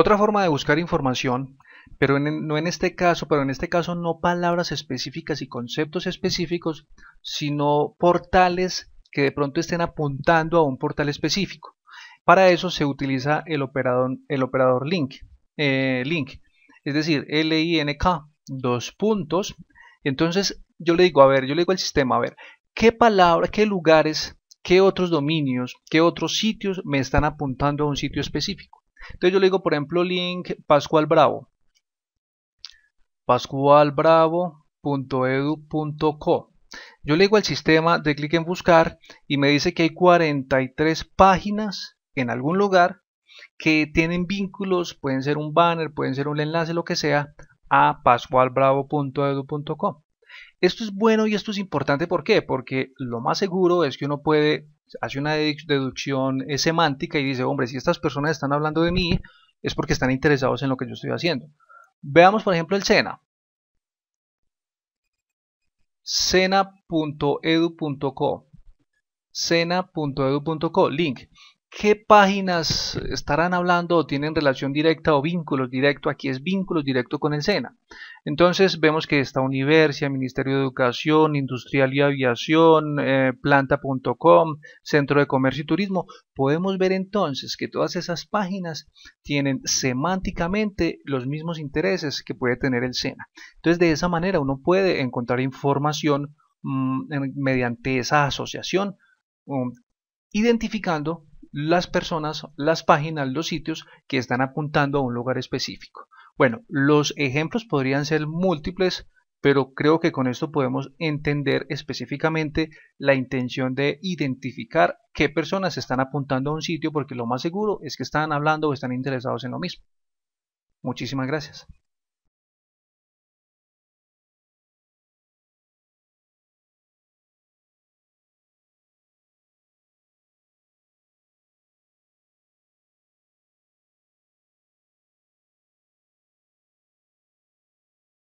Otra forma de buscar información, pero no en este caso, pero en este caso no palabras específicas y conceptos específicos, sino portales que de pronto estén apuntando a un portal específico. Para eso se utiliza el operador, el operador link, eh, link, es decir, l-i-n-k dos puntos. Entonces yo le digo, a ver, yo le digo al sistema, a ver, ¿qué palabra, qué lugares, qué otros dominios, qué otros sitios me están apuntando a un sitio específico? Entonces yo le digo, por ejemplo, link Pascual Bravo. pascualbravo.edu.co. Yo le digo al sistema de clic en buscar y me dice que hay 43 páginas en algún lugar que tienen vínculos, pueden ser un banner, pueden ser un enlace, lo que sea, a pascualbravo.edu.co. Esto es bueno y esto es importante, ¿por qué? Porque lo más seguro es que uno puede, hacer una deducción eh, semántica y dice, hombre, si estas personas están hablando de mí, es porque están interesados en lo que yo estoy haciendo. Veamos, por ejemplo, el SENA. sena.edu.co sena.edu.co, link qué páginas estarán hablando o tienen relación directa o vínculos directo Aquí es vínculos directo con el SENA. Entonces vemos que esta Universia, Ministerio de Educación, Industrial y Aviación, eh, planta.com, Centro de Comercio y Turismo. Podemos ver entonces que todas esas páginas tienen semánticamente los mismos intereses que puede tener el SENA. Entonces de esa manera uno puede encontrar información mm, mediante esa asociación. Mm, identificando las personas, las páginas, los sitios que están apuntando a un lugar específico. Bueno, los ejemplos podrían ser múltiples, pero creo que con esto podemos entender específicamente la intención de identificar qué personas están apuntando a un sitio porque lo más seguro es que están hablando o están interesados en lo mismo. Muchísimas gracias.